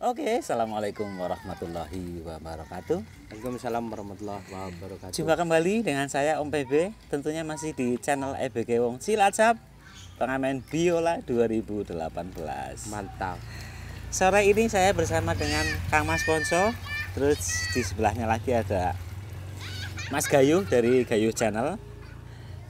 Oke, assalamualaikum warahmatullahi wabarakatuh. Waalaikumsalam warahmatullahi wabarakatuh. Jumpa kembali dengan saya Om PB, tentunya masih di channel EBG Wong Cilacap, pengamen biola 2018. Mantap. Sore ini saya bersama dengan Kang Mas Ponso, terus di sebelahnya lagi ada Mas Gayu dari Gayu Channel.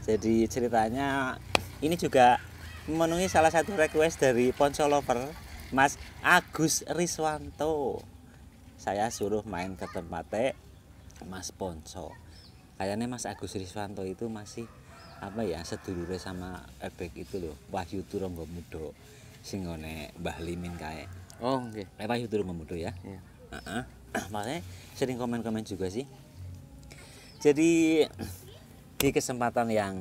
Jadi ceritanya ini juga memenuhi salah satu request dari Ponso Lover Mas Agus Riswanto saya suruh main ke tempatnya Mas Ponco kayaknya Mas Agus Riswanto itu masih apa ya sedulure sama efek itu loh Wahyu Turonggo Mudo singone Mbah Limin kayak Oh oke eh, Okay. Wahyu Turonggo Mudo ya. yeah. Heeh. Uh makanya sering komen-komen juga sih. Jadi di kesempatan yang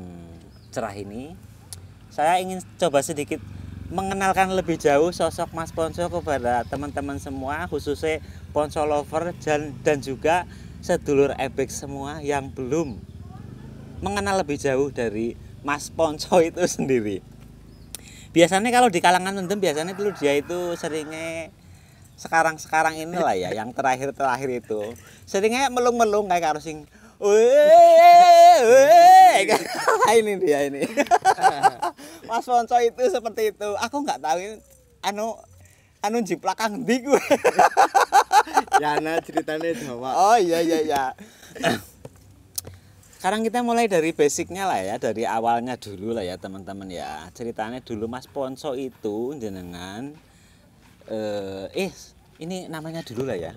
cerah ini saya ingin coba sedikit mengenalkan lebih jauh sosok Mas Ponco kepada teman-teman semua khususnya Ponco lover dan, dan juga sedulur ebek semua yang belum mengenal lebih jauh dari Mas Ponco itu sendiri. Biasanya kalau di kalangan mendem biasanya dulu dia itu seringnya sekarang-sekarang inilah ya yang terakhir-terakhir itu seringnya melung-melung kayak harus sing ini dia ini Mas Ponco itu seperti itu aku nggak tahu ini anu anu jiplak di gue ya nah ceritanya Jawa oh iya iya iya sekarang kita mulai dari basicnya lah ya dari awalnya dulu lah ya teman-teman ya ceritanya dulu Mas Ponco itu jenengan eh ini namanya dulu lah ya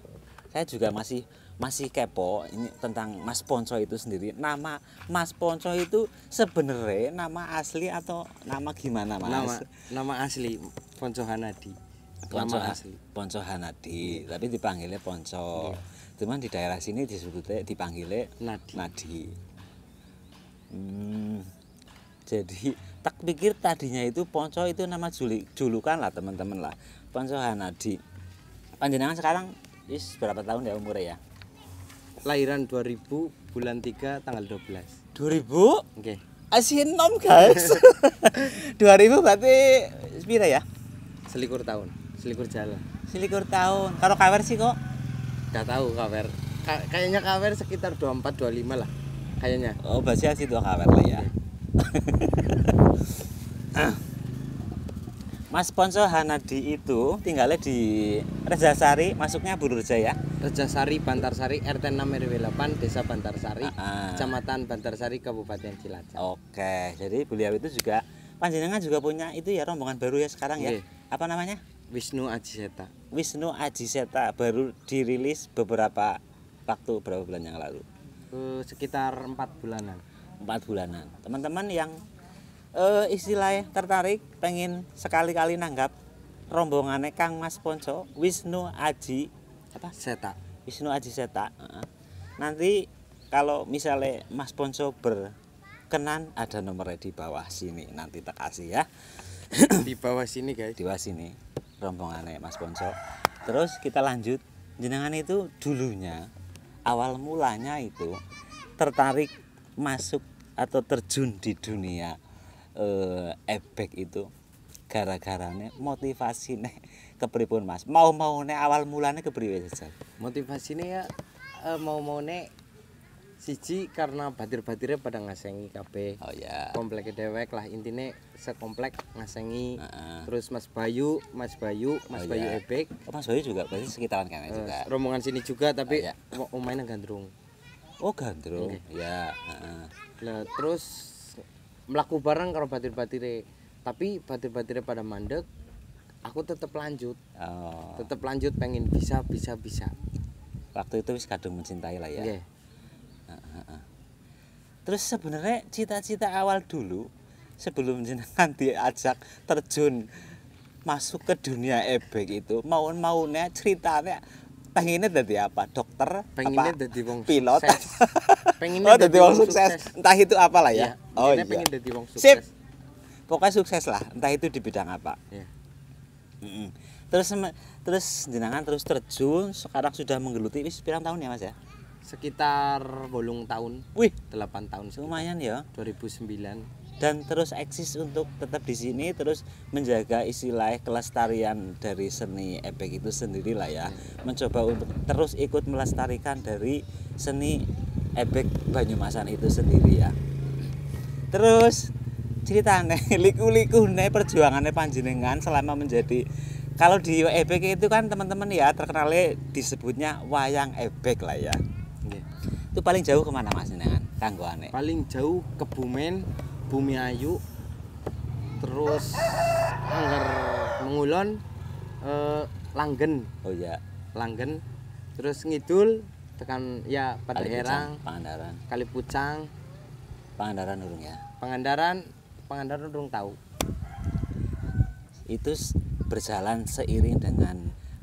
saya juga masih masih kepo ini tentang Mas Ponco itu sendiri. Nama Mas Ponco itu sebenarnya nama asli atau nama gimana Mas? Nama nama asli Ponco Hanadi. Ponco, nama asli. Ponco Hanadi, iya. tapi dipanggilnya Ponco. Yeah. Cuman di daerah sini disebutnya dipanggilnya Nadi. Nadi. Hmm, jadi tak pikir tadinya itu Ponco itu nama juli, julukan lah teman-teman lah. Ponco Hanadi. Panjenengan sekarang is berapa tahun ya umurnya ya? lahiran 2000 bulan 3 tanggal 12 2000 oke okay. asin nom guys 2000 berarti sepira ya selikur tahun selikur jalan selikur tahun kalau kawer sih kok gak tahu kawer Ka kayaknya kawer sekitar 24 25 lah kayaknya oh bahasnya sih dua kawer lah ya ah. Mas Ponco Hanadi itu tinggalnya di Rejasari, masuknya ya? Rejasari, Bantarsari, RT 6 RW 8, Desa Bantarsari, uh Kecamatan Bantarsari, Kabupaten Cilacap. Oke, jadi beliau itu juga panjenengan juga punya itu ya rombongan baru ya sekarang ya. Iya. Apa namanya? Wisnu Ajiseta. Wisnu Ajiseta baru dirilis beberapa waktu berapa bulan yang lalu? Uh, sekitar empat bulanan. Empat bulanan. Teman-teman yang uh, eh, istilahnya tertarik pengen sekali-kali nanggap rombongan Kang Mas Ponco Wisnu Aji apa Seta Wisnu Aji Seta uh, nanti kalau misalnya Mas Ponco berkenan ada nomornya di bawah sini nanti tak kasih ya di bawah sini guys di bawah sini rombongannya Mas Ponco terus kita lanjut jenengan itu dulunya awal mulanya itu tertarik masuk atau terjun di dunia uh, eh, efek itu gara motivasi motivasine kepribun Mas mau-maune awal mulanya saja motivasi motivasine ya eh, mau-maune mau siji karena batir-batirnya pada ngasengi KB oh yeah. komplek dewek lah intinya sekomplek ngasengi uh -uh. terus Mas Bayu Mas Bayu oh, Mas oh, Bayu yeah. Ebek oh, Mas Bayu juga pasti sekitaran kan uh, juga rombongan sini juga tapi oh, yeah. mainnya gandrung oh gandrung okay. ya yeah. uh -uh. nah terus melaku bareng karo batir batire tapi batir batire pada mandek aku tetap lanjut oh. tetap lanjut pengen bisa bisa bisa waktu itu wis kadung mencintai lah ya yeah. Uh, uh, uh. terus sebenarnya cita-cita awal dulu sebelum jenengan diajak terjun masuk ke dunia ebek itu mau maunya ceritanya pengennya dari apa dok dokter pengennya jadi wong pilot pengen oh jadi wong sukses. sukses entah itu apalah ya, ya oh iya pengen jadi wong sukses Sip. pokoknya sukses lah entah itu di bidang apa ya. mm -mm. terus terus jenangan terus terjun sekarang sudah menggeluti wis pirang tahun ya mas ya sekitar bolong tahun wih 8 tahun sekitar. lumayan ya 2009 dan terus eksis untuk tetap di sini terus menjaga istilah kelestarian dari seni epek itu sendiri lah ya mencoba untuk terus ikut melestarikan dari seni epek Banyumasan itu sendiri ya terus cerita ceritanya liku-liku nih perjuangannya panjenengan selama menjadi kalau di epek itu kan teman-teman ya terkenalnya disebutnya wayang epek lah ya iya. itu paling jauh kemana mas Nengan? Tangguhane. Paling jauh Kebumen, Bumi Ayu terus Angger Mengulon eh, Langgen oh ya Langgen terus ngidul tekan ya pada Herang Pangandaran Kali Pucang Pangandaran urung ya Pangandaran Pangandaran urung tahu itu berjalan seiring dengan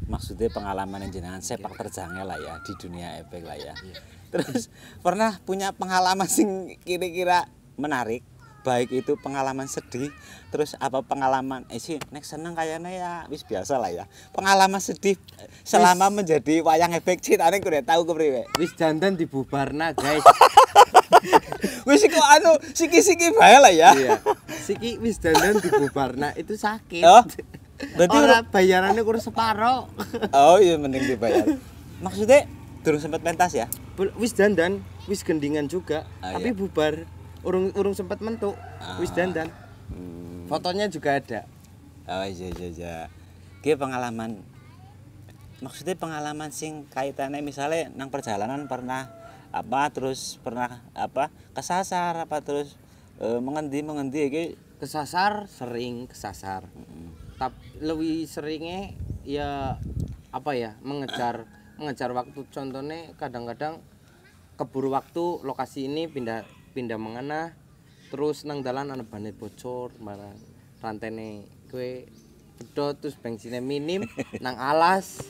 maksudnya pengalaman yang jenengan sepak terjangnya lah ya di dunia efek lah ya. Iya. Terus pernah punya pengalaman sing kira-kira menarik baik itu pengalaman sedih terus apa pengalaman eh sih nek seneng kayaknya ya wis biasa lah ya pengalaman sedih eh, selama wis. menjadi wayang efek cita nek udah tahu kepriwe wis jantan dibubarna guys wis kok anu siki-siki bae lah ya iya siki wis jantan dibubarna itu sakit oh. Berarti ora bayarannya kurang separo. oh iya mending dibayar. Maksudnya durung sempat pentas ya? Wis dandan, wis gendingan juga, oh, tapi iya. bubar urung urung sempat mentuk ah. wis dandan hmm. fotonya juga ada oh iya iya iya Oke pengalaman maksudnya pengalaman sing kaitannya misalnya nang perjalanan pernah apa terus pernah apa kesasar apa terus e, mengendi mengendi iki kesasar sering kesasar -hmm. tapi lebih seringnya ya apa ya mengejar mengejar waktu contohnya kadang-kadang keburu waktu lokasi ini pindah pindah mengena terus nang dalan ana ban bocor marang rantene kowe pedot terus bensinnya minim nang alas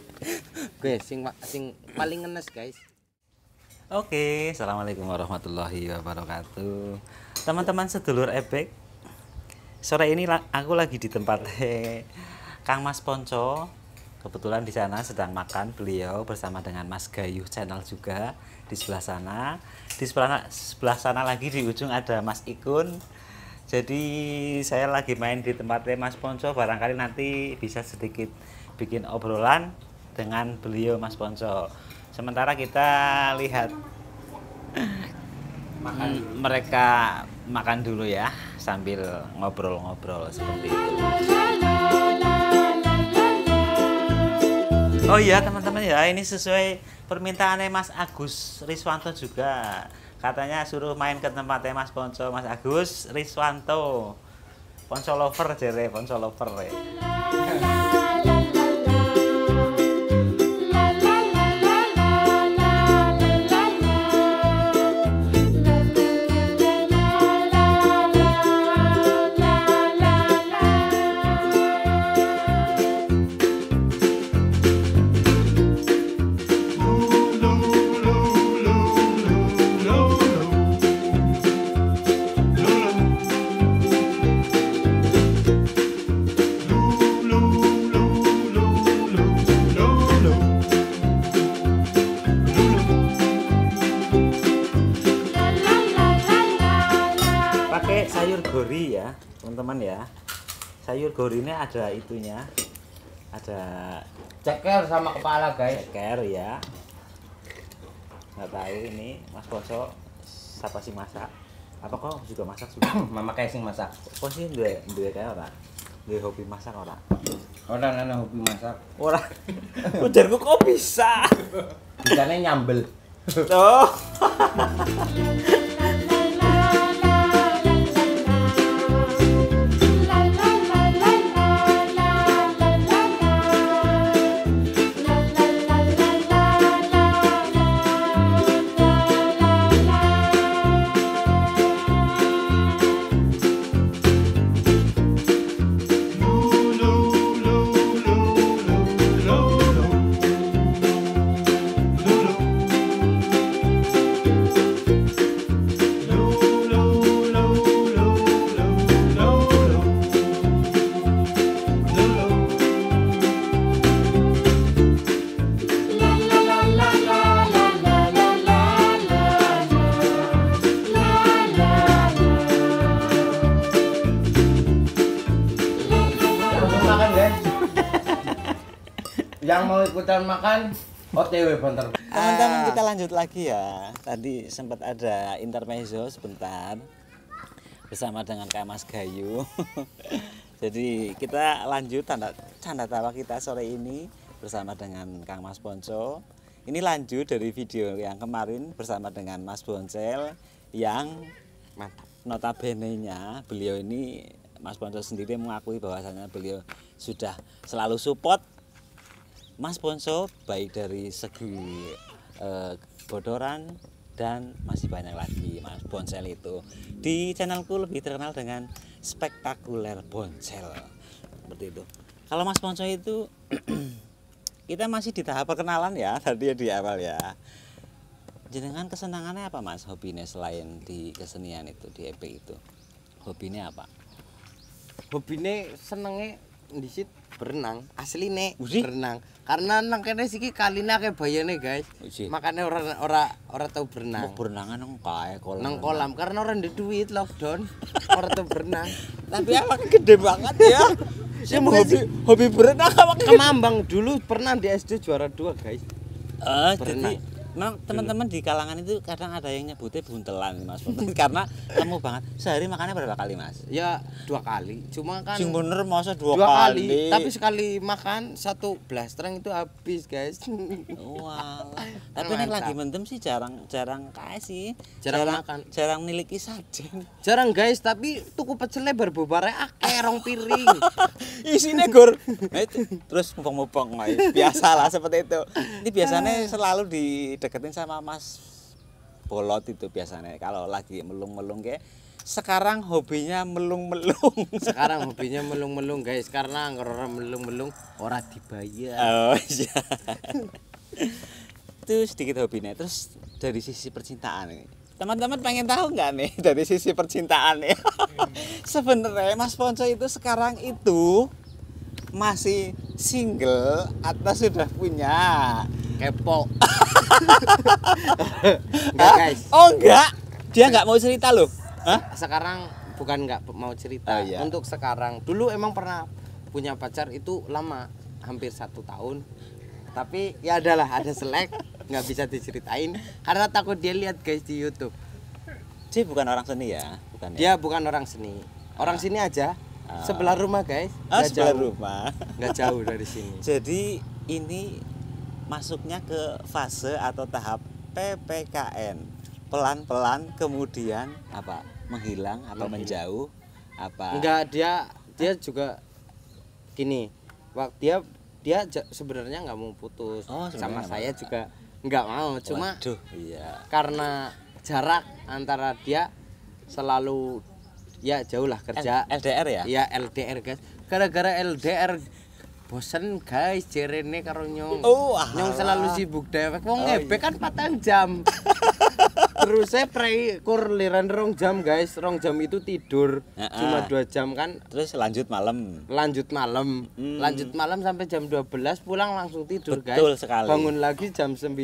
guys sing sing paling ngenes guys oke assalamualaikum warahmatullahi wabarakatuh teman-teman sedulur ebek sore ini aku lagi di tempat Kang Mas Ponco Kebetulan di sana sedang makan beliau bersama dengan Mas Gayu Channel juga di sebelah sana. Di sebelah sebelah sana lagi di ujung ada Mas Ikun. Jadi saya lagi main di tempatnya Mas Ponco barangkali nanti bisa sedikit bikin obrolan dengan beliau Mas Ponco. Sementara kita lihat makan hmm, mereka makan dulu ya sambil ngobrol-ngobrol seperti itu. oh iya teman-teman ya ini sesuai permintaannya Mas Agus Riswanto juga katanya suruh main ke tempatnya Mas Ponco Mas Agus Riswanto Ponco lover jere Ponco lover ya. Kategori ini ada itunya. Ada ceker sama kepala, guys. Ceker ya. Nggak tahu ini Mas Boso siapa sih masak? Apa kok juga masak sudah? Mama kayak sih masak. Kok sih dua-dua kayak orang dia hobi masak ora? orang nana hobi masak. orang Ujarku kok bisa? nih nyambel. Oh. yang mau ikutan makan OTW bentar. Teman-teman ah. kita lanjut lagi ya. Tadi sempat ada intermezzo sebentar bersama dengan Kak Mas Gayu. Jadi kita lanjut tanda tanda tawa kita sore ini bersama dengan Kang Mas Ponco. Ini lanjut dari video yang kemarin bersama dengan Mas Boncel yang Notabene-nya beliau ini Mas Ponco sendiri mengakui bahwasannya beliau sudah selalu support Mas Ponso baik dari segi eh, bodoran dan masih banyak lagi Mas Bonsel itu. Di channelku lebih terkenal dengan spektakuler bonsel. Seperti itu. Kalau Mas Ponso itu kita masih di tahap perkenalan ya tadi ya di awal ya. Jenengan kesenangannya apa Mas hobinya selain di kesenian itu di EP itu? Hobinya apa? Hobinya senengnya di situ berenang asli nek berenang karena nang kene siki kaline akeh bayane guys makanya orang orang orang tau berenang mau berenangan nang kae kolam nang kolam karena orang ada duit lockdown orang tau berenang tapi emang gede banget ya saya mau hobi, hobi berenang apa kemambang dulu pernah di SD juara dua guys ah, berenang jadi memang iya. teman-teman di kalangan itu kadang ada yang nyebutnya buntelan mas karena kamu banget sehari makannya berapa kali mas ya dua kali cuma kan sing bener masa dua, dua kali. kali tapi sekali makan satu blastereng itu habis guys Wow. Kan tapi nek lagi mendem sih jarang jarang sih jarang, jarang makan jarang miliki saja. jarang guys tapi tuku pecele berbobare akeh rong piring isine gur nah, terus mumpung-mumpung mubang biasalah seperti itu ini biasanya selalu di dideketin sama Mas Bolot itu biasanya kalau lagi melung-melung kayak sekarang hobinya melung-melung. Sekarang hobinya melung-melung guys karena orang melung-melung orang dibayar. Oh iya. itu sedikit hobinya. Terus dari sisi percintaan ini. Teman-teman pengen tahu nggak nih dari sisi percintaan ya? Sebenarnya Mas Ponco itu sekarang itu masih single atau sudah punya? Kepo. enggak guys. Oh enggak, dia enggak mau cerita loh. Hah? Sekarang bukan enggak mau cerita. Oh, iya. Untuk sekarang, dulu emang pernah punya pacar itu lama, hampir satu tahun. Tapi ya adalah ada selek, nggak bisa diceritain karena takut dia lihat guys di YouTube. sih bukan orang seni ya, bukan. Ya? Dia ya? bukan orang seni. Orang nah. sini aja Ah. sebelah rumah guys. Oh, sebelah jauh. rumah. nggak jauh dari sini. Jadi ini masuknya ke fase atau tahap PPKN. Pelan-pelan kemudian apa? Menghilang atau menjauh apa? Enggak, dia dia juga gini. Waktu dia dia sebenarnya nggak mau putus oh, sama saya juga nggak mau cuma Waduh, iya. karena jarak antara dia selalu ya jauh lah kerja L LDR ya ya LDR guys gara-gara LDR bosan guys jerene karo oh, nyong selalu sibuk deh. wong oh, iya. ngebek kan patang jam terus saya pray kur liran rong jam guys rong jam itu tidur uh -uh. cuma dua jam kan terus lanjut malam lanjut malam hmm. lanjut malam sampai jam 12 pulang langsung tidur Betul guys sekali. bangun lagi jam 9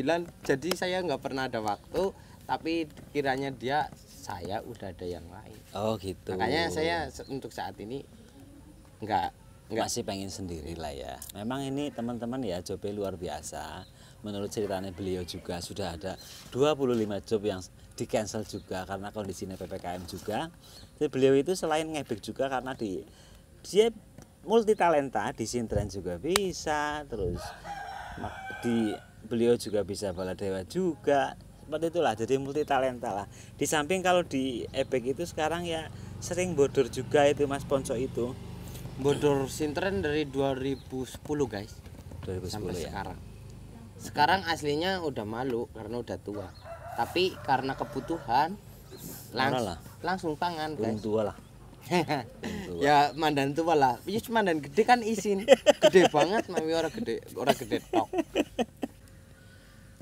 jadi saya nggak pernah ada waktu tapi kiranya dia saya udah ada yang lain oh gitu makanya saya untuk saat ini nggak Enggak. sih pengen sendiri lah ya memang ini teman-teman ya jobnya luar biasa menurut ceritanya beliau juga sudah ada 25 job yang di cancel juga karena kondisinya PPKM juga jadi beliau itu selain ngebek juga karena di dia multi talenta di sintren juga bisa terus di beliau juga bisa bala dewa juga seperti itulah jadi multi talenta lah di samping kalau di ebek itu sekarang ya sering bodor juga itu mas Ponco itu bodor sintren dari 2010 guys 2010 sampai ya. sekarang sekarang aslinya udah malu karena udah tua tapi karena kebutuhan langs lah. langsung tangan guys Belum tua lah ya mandan tua lah ya mandan gede kan isin gede banget mami ya, orang gede orang gede tok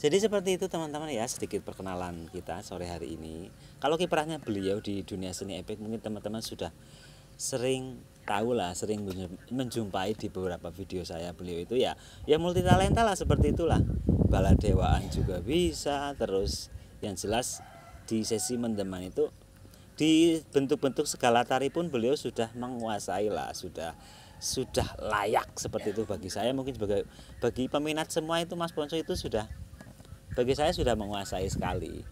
jadi seperti itu teman-teman ya sedikit perkenalan kita sore hari ini. Kalau kiprahnya beliau di dunia seni epik mungkin teman-teman sudah sering tahu lah, sering menjumpai di beberapa video saya beliau itu ya ya multi talenta lah seperti itulah. Bala juga bisa, terus yang jelas di sesi mendeman itu di bentuk-bentuk segala tari pun beliau sudah menguasai lah, sudah sudah layak seperti ya. itu bagi saya mungkin sebagai bagi peminat semua itu Mas Ponco itu sudah bagi saya sudah menguasai sekali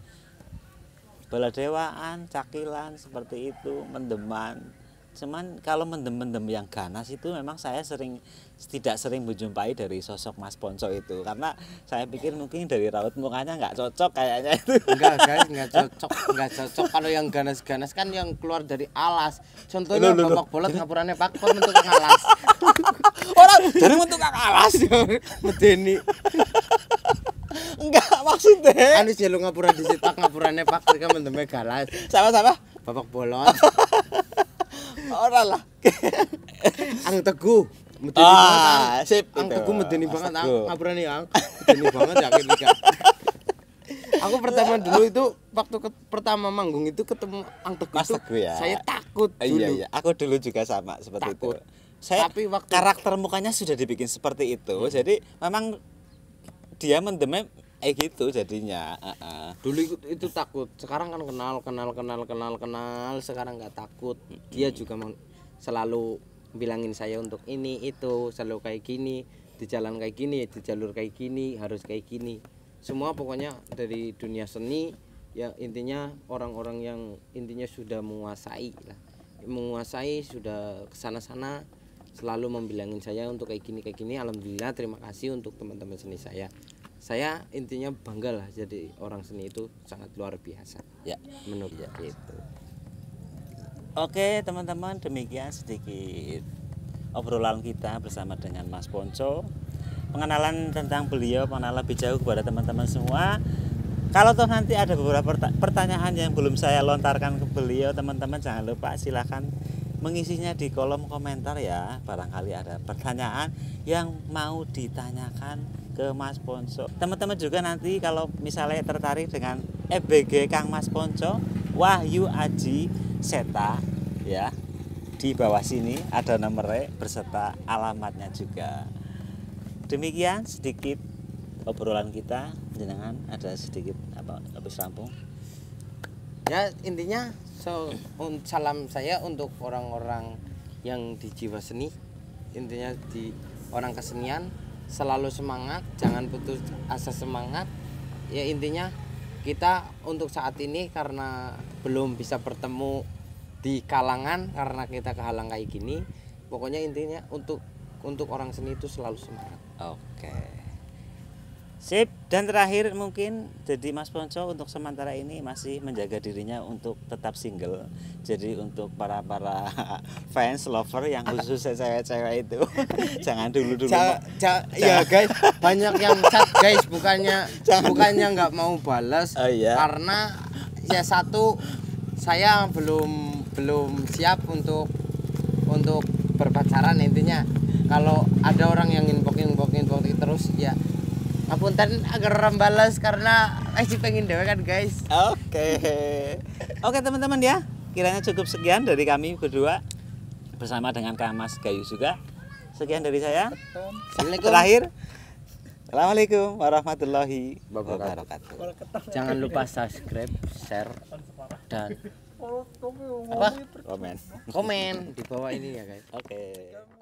dewaan cakilan seperti itu, mendeman. Cuman kalau mendem-mendem yang ganas itu memang saya sering tidak sering menjumpai dari sosok Mas Ponco itu karena saya pikir mungkin dari raut mukanya nggak cocok kayaknya itu. Enggak guys, nggak cocok, nggak cocok. Kalau yang ganas-ganas kan yang keluar dari alas. Contohnya bapak bolot ngapurannya Pak Pon untuk alas. Orang dari untuk alas. Medeni. Enggak maksudnya. Anu jelu ngapura di sitak ngapurane Pak kita mendemek galas. Sama-sama. Babak bolos orang lah. Ang teguh. Medeni ah, banget. Sip. Ang teguh medeni banget ang nih ang. Medeni banget ya Trika. Aku pertama dulu itu waktu ke, pertama manggung itu ketemu Ang Teguh Mas itu teguh ya. saya takut iya, dulu. Iya, iya. Aku dulu juga sama seperti takut. itu saya tapi waktu karakter mukanya sudah dibikin seperti itu hmm. jadi memang dia mendem eh gitu jadinya uh -uh. dulu itu, itu takut sekarang kan kenal kenal kenal kenal kenal sekarang nggak takut dia juga selalu bilangin saya untuk ini itu selalu kayak gini di jalan kayak gini di jalur kayak gini harus kayak gini semua pokoknya dari dunia seni ya intinya orang-orang yang intinya sudah menguasai lah menguasai sudah kesana sana selalu membilangin saya untuk kayak gini kayak gini alhamdulillah terima kasih untuk teman-teman seni saya saya intinya bangga lah jadi orang seni itu sangat luar biasa ya menurut ya. itu oke teman-teman demikian sedikit obrolan kita bersama dengan Mas Ponco pengenalan tentang beliau pengenalan lebih jauh kepada teman-teman semua kalau toh nanti ada beberapa pertanyaan yang belum saya lontarkan ke beliau teman-teman jangan lupa silahkan mengisinya di kolom komentar ya barangkali ada pertanyaan yang mau ditanyakan ke Mas Ponco teman-teman juga nanti kalau misalnya tertarik dengan EBG Kang Mas Ponco Wahyu Aji Seta ya di bawah sini ada nomornya berserta alamatnya juga demikian sedikit obrolan kita jenengan ada sedikit apa habis rampung ya intinya so, un, salam saya untuk orang-orang yang di jiwa seni intinya di orang kesenian selalu semangat jangan putus asa semangat ya intinya kita untuk saat ini karena belum bisa bertemu di kalangan karena kita kehalang kayak gini pokoknya intinya untuk untuk orang seni itu selalu semangat oke okay. Sip, dan terakhir mungkin jadi Mas Ponco untuk sementara ini masih menjaga dirinya untuk tetap single. Jadi untuk para para fans lover yang khusus cewek-cewek itu jangan dulu dulu. Ca ca ya guys, banyak yang chat guys bukannya jangan bukannya nggak mau balas uh, oh, yeah. karena ya satu saya belum belum siap untuk untuk berpacaran intinya. Kalau ada orang yang inbox inbox inbox terus ya Apunten agar rembalas karena masih pengen dewe kan guys. Oke. Okay. Oke okay, teman-teman ya, kiranya cukup sekian dari kami berdua bersama dengan Kamas Gayu juga. Sekian dari saya. Assalamualaikum. Terakhir. Assalamualaikum warahmatullahi wabarakatuh. Jangan lupa subscribe, share, dan apa? Komen. Komen di bawah ini ya guys. Oke. Okay.